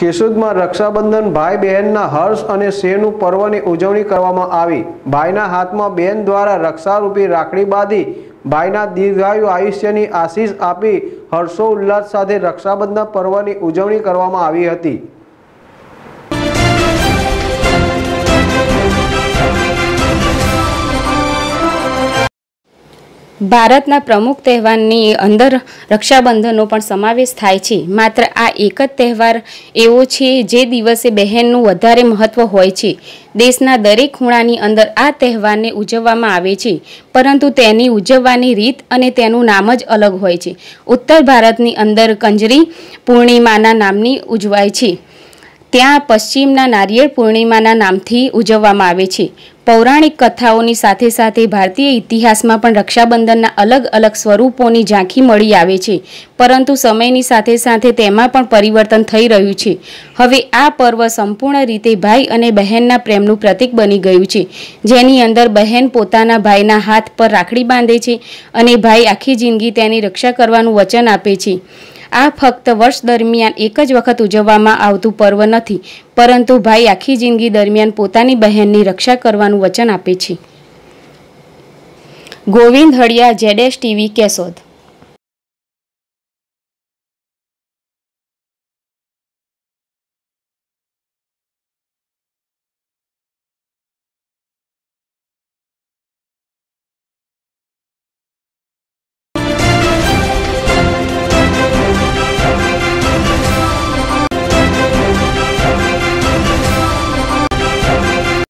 કેશોદમાં રક્ષાબંધન ભાઈ બહેનના હર્ષ અને શેરનું પર્વની ઉજવણી કરવામાં આવી ભાઈના હાથમાં બહેન દ્વારા રક્ષારૂપી રાખડી બાંધી ભાઈના દીર્ઘાયુ આયુષ્યની આશીષ આપી હર્ષો ઉલ્લાસ સાથે રક્ષાબંધન પર્વની ઉજવણી કરવામાં આવી હતી ભારતના પ્રમુખ તહેવારની અંદર રક્ષાબંધનનો પણ સમાવેશ થાય છે માત્ર આ એક જ તહેવાર એવો છે જે દિવસે બહેનનું વધારે મહત્ત્વ હોય છે દેશના દરેક ખૂણાની અંદર આ તહેવારને ઉજવવામાં આવે છે પરંતુ તેની ઉજવવાની રીત અને તેનું નામ જ અલગ હોય છે ઉત્તર ભારતની અંદર કંજરી પૂર્ણિમાના નામની ઉજવાય છે ત્યાં પશ્ચિમના નારિયેળ પૂર્ણિમાના નામથી ઉજવવામાં આવે છે પૌરાણિક કથાઓની સાથે સાથે ભારતીય ઇતિહાસમાં પણ રક્ષાબંધનના અલગ અલગ સ્વરૂપોની ઝાંખી મળી આવે છે પરંતુ સમયની સાથે સાથે તેમાં પણ પરિવર્તન થઈ રહ્યું છે હવે આ પર્વ સંપૂર્ણ રીતે ભાઈ અને બહેનના પ્રેમનું પ્રતીક બની ગયું છે જેની અંદર બહેન પોતાના ભાઈના હાથ પર રાખડી બાંધે છે અને ભાઈ આખી જિંદગી તેની રક્ષા કરવાનું વચન આપે છે આ ફક્ત વર્ષ દરમિયાન એક જ વખત ઉજવવામાં આવતું પર્વ નથી પરંતુ ભાઈ આખી જિંદગી દરમિયાન પોતાની બહેનની રક્ષા કરવાનું વચન આપે છે ગોવિંદ હળિયા જેડેશ ટીવી કેશોદ